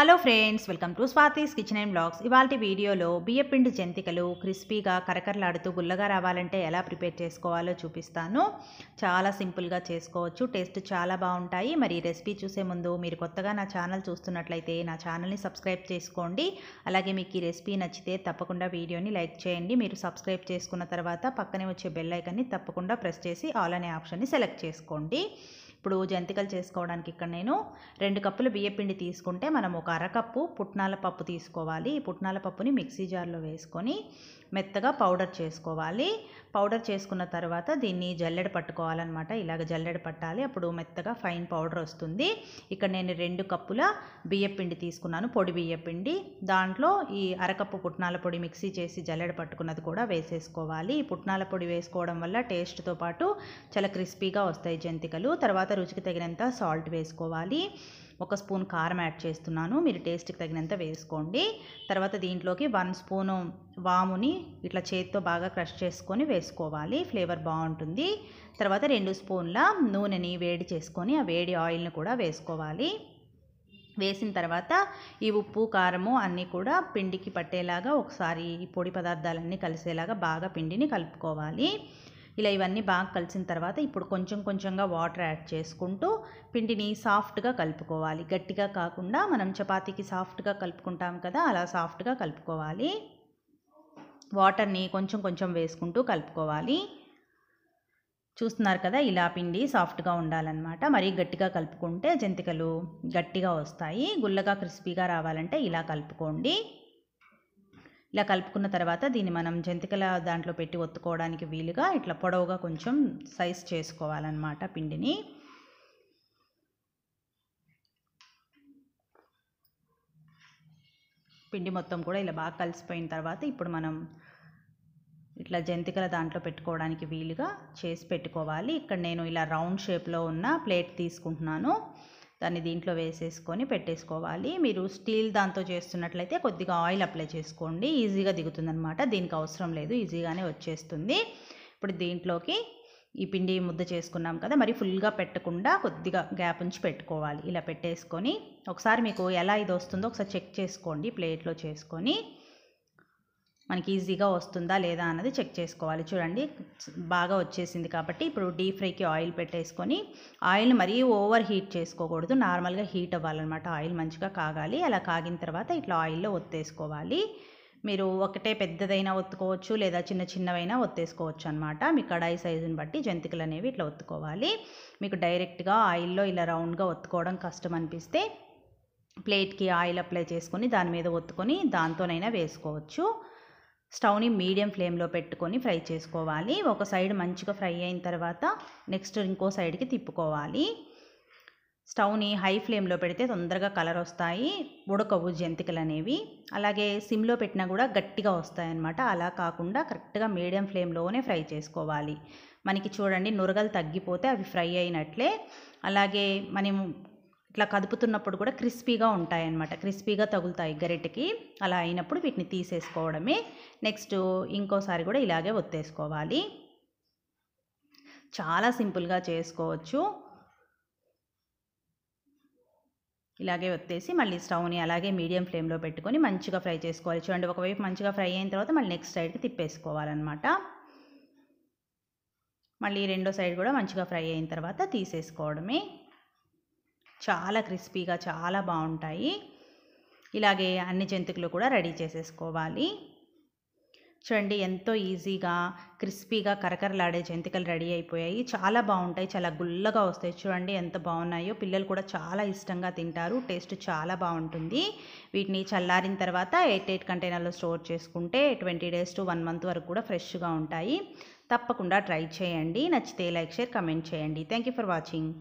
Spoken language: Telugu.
hello friends welcome to Swathi's kitchen and blogs ఇవాళ వీడియోలో బియ్యపిండి జంతికలు క్రిస్పీగా కరకరలాడుతూ గుల్లగా రావాలంటే ఎలా ప్రిపేర్ చేసుకోవాలో చూపిస్తాను చాలా సింపుల్గా చేసుకోవచ్చు టేస్ట్ చాలా బాగుంటాయి మరి రెసిపీ చూసే ముందు మీరు కొత్తగా నా ఛానల్ చూస్తున్నట్లయితే నా ఛానల్ని సబ్స్క్రైబ్ చేసుకోండి అలాగే మీకు ఈ రెసిపీ నచ్చితే తప్పకుండా వీడియోని లైక్ చేయండి మీరు సబ్స్క్రైబ్ చేసుకున్న తర్వాత పక్కనే వచ్చే బెల్లైకన్ని తప్పకుండా ప్రెస్ చేసి ఆల్ అనే ఆప్షన్ని సెలెక్ట్ చేసుకోండి ఇప్పుడు జంతికలు చేసుకోవడానికి ఇక్కడ నేను రెండు కప్పులు బియ్యపిండి తీసుకుంటే మనం ఒక అరకప్పు పుట్నాల పప్పు తీసుకోవాలి ఈ పుట్నాల పప్పుని మిక్సీ జార్లో వేసుకొని మెత్తగా పౌడర్ చేసుకోవాలి పౌడర్ చేసుకున్న తర్వాత దీన్ని జల్లెడ పట్టుకోవాలన్నమాట ఇలాగ జల్లెడ పట్టాలి అప్పుడు మెత్తగా ఫైన్ పౌడర్ వస్తుంది ఇక్కడ నేను రెండు కప్పుల బియ్యపిండి తీసుకున్నాను పొడి బియ్యపిండి దాంట్లో ఈ అరకప్పు పుట్నాల పొడి మిక్సీ చేసి జల్లెడ పట్టుకున్నది కూడా వేసేసుకోవాలి ఈ పుట్నాల పొడి వేసుకోవడం వల్ల టేస్ట్తో పాటు చాలా క్రిస్పీగా వస్తాయి జంతికలు తర్వాత తర్వాత రుచికి తగినంత సాల్ట్ వేసుకోవాలి ఒక స్పూన్ కారం యాడ్ చేస్తున్నాను మీరు టేస్ట్కి తగినంత వేసుకోండి తర్వాత దీంట్లోకి వన్ స్పూను వాముని ఇట్లా చేతితో బాగా క్రష్ చేసుకొని వేసుకోవాలి ఫ్లేవర్ బాగుంటుంది తర్వాత రెండు స్పూన్ల నూనెని వేడి చేసుకొని ఆ వేడి ఆయిల్ని కూడా వేసుకోవాలి వేసిన తర్వాత ఈ ఉప్పు కారము అన్నీ కూడా పిండికి పట్టేలాగా ఒకసారి ఈ పొడి పదార్థాలన్నీ కలిసేలాగా బాగా పిండిని కలుపుకోవాలి ఇలా ఇవన్నీ బాగా కలిసిన తర్వాత ఇప్పుడు కొంచెం కొంచెంగా వాటర్ యాడ్ చేసుకుంటూ పిండిని సాఫ్ట్గా కలుపుకోవాలి గట్టిగా కాకుండా మనం చపాతీకి సాఫ్ట్గా కలుపుకుంటాం కదా అలా సాఫ్ట్గా కలుపుకోవాలి వాటర్ని కొంచెం కొంచెం వేసుకుంటూ కలుపుకోవాలి చూస్తున్నారు కదా ఇలా పిండి సాఫ్ట్గా ఉండాలన్నమాట మరీ గట్టిగా కలుపుకుంటే జంతికలు గట్టిగా వస్తాయి గుల్లగా క్రిస్పీగా రావాలంటే ఇలా కలుపుకోండి ఇలా కలుపుకున్న తర్వాత దీన్ని మనం జంతికల దాంట్లో పెట్టి ఒత్తుకోవడానికి వీలుగా ఇట్లా పొడవుగా కొంచెం సైజ్ చేసుకోవాలన్నమాట పిండిని పిండి మొత్తం కూడా ఇలా బాగా కలిసిపోయిన తర్వాత ఇప్పుడు మనం ఇట్లా జంతికల దాంట్లో పెట్టుకోవడానికి వీలుగా చేసి పెట్టుకోవాలి ఇక్కడ నేను ఇలా రౌండ్ షేప్లో ఉన్న ప్లేట్ తీసుకుంటున్నాను దాన్ని దీంట్లో వేసేసుకొని పెట్టేసుకోవాలి మీరు స్టీల్ దాంతో చేస్తున్నట్లయితే కొద్దిగా ఆయిల్ అప్లై చేసుకోండి ఈజీగా దిగుతుంది అనమాట దీనికి అవసరం లేదు ఈజీగానే వచ్చేస్తుంది ఇప్పుడు దీంట్లోకి ఈ పిండి ముద్ద చేసుకున్నాం కదా మరి ఫుల్గా పెట్టకుండా కొద్దిగా గ్యాప్ ఉంచి పెట్టుకోవాలి ఇలా పెట్టేసుకొని ఒకసారి మీకు ఎలా ఇది వస్తుందో ఒకసారి చెక్ చేసుకోండి ప్లేట్లో చేసుకొని మనకి ఈజీగా వస్తుందా లేదా అన్నది చెక్ చేసుకోవాలి చూడండి బాగా వచ్చేసింది కాబట్టి ఇప్పుడు డీప్ ఫ్రైకి ఆయిల్ పెట్టేసుకొని ఆయిల్ మరీ ఓవర్ హీట్ చేసుకోకూడదు నార్మల్గా హీట్ అవ్వాలన్నమాట ఆయిల్ మంచిగా కాగాలి అలా కాగిన తర్వాత ఇట్లా ఆయిల్లో ఒత్తేసుకోవాలి మీరు ఒకటే పెద్దదైనా ఒత్తుకోవచ్చు లేదా చిన్న చిన్నవైనా ఒత్తేసుకోవచ్చు అనమాట మీ కడాయి సైజుని బట్టి జంతికలు అనేవి ఇట్లా ఒత్తుకోవాలి మీకు డైరెక్ట్గా ఆయిల్లో ఇలా రౌండ్గా ఒత్తుకోవడం కష్టం అనిపిస్తే ప్లేట్కి ఆయిల్ అప్లై చేసుకొని దాని మీద ఒత్తుకొని దాంతోనైనా వేసుకోవచ్చు స్టవ్ని మీడియం ఫ్లేమ్లో పెట్టుకొని ఫ్రై చేసుకోవాలి ఒక సైడ్ మంచిగా ఫ్రై అయిన తర్వాత నెక్స్ట్ ఇంకో సైడ్కి తిప్పుకోవాలి స్టవ్ని హై ఫ్లేమ్లో పెడితే తొందరగా కలర్ వస్తాయి ఉడకవు జంతికలు అనేవి అలాగే సిమ్లో పెట్టినా కూడా గట్టిగా వస్తాయి అలా కాకుండా కరెక్ట్గా మీడియం ఫ్లేమ్లోనే ఫ్రై చేసుకోవాలి మనకి చూడండి నురగలు తగ్గిపోతే అవి ఫ్రై అయినట్లే అలాగే మనం ఇట్లా కదుపుతున్నప్పుడు కూడా క్రిస్పీగా ఉంటాయన్నమాట క్రిస్పీగా తగులుతాయి గరిటికి అలా అయినప్పుడు వీటిని తీసేసుకోవడమే నెక్స్ట్ ఇంకోసారి కూడా ఇలాగే ఒత్తేసుకోవాలి చాలా సింపుల్గా చేసుకోవచ్చు ఇలాగే ఒత్తేసి మళ్ళీ స్టవ్ని అలాగే మీడియం ఫ్లేమ్లో పెట్టుకొని మంచిగా ఫ్రై చేసుకోవాలి చూడండి ఒకవైపు మంచిగా ఫ్రై అయిన తర్వాత మళ్ళీ నెక్స్ట్ సైడ్కి తిప్పేసుకోవాలన్నమాట మళ్ళీ రెండో సైడ్ కూడా మంచిగా ఫ్రై అయిన తర్వాత తీసేసుకోవడమే చాలా క్రిస్పీగా చాలా బాగుంటాయి ఇలాగే అన్ని జంతికలు కూడా రెడీ చేసేసుకోవాలి చూడండి ఎంతో ఈజీగా క్రిస్పీగా కరకరలాడే జంతికలు రెడీ అయిపోయాయి చాలా బాగుంటాయి చాలా గుల్లగా వస్తాయి చూడండి ఎంత బాగున్నాయో పిల్లలు కూడా చాలా ఇష్టంగా తింటారు టేస్ట్ చాలా బాగుంటుంది వీటిని చల్లారిన తర్వాత ఎయిట్ ఎయిట్ కంటైనర్లో స్టోర్ చేసుకుంటే twenty days to one month వరకు కూడా ఫ్రెష్గా ఉంటాయి తప్పకుండా ట్రై చేయండి నచ్చితే లైక్ షేర్ కమెంట్ చేయండి థ్యాంక్ యూ ఫర్ వాచింగ్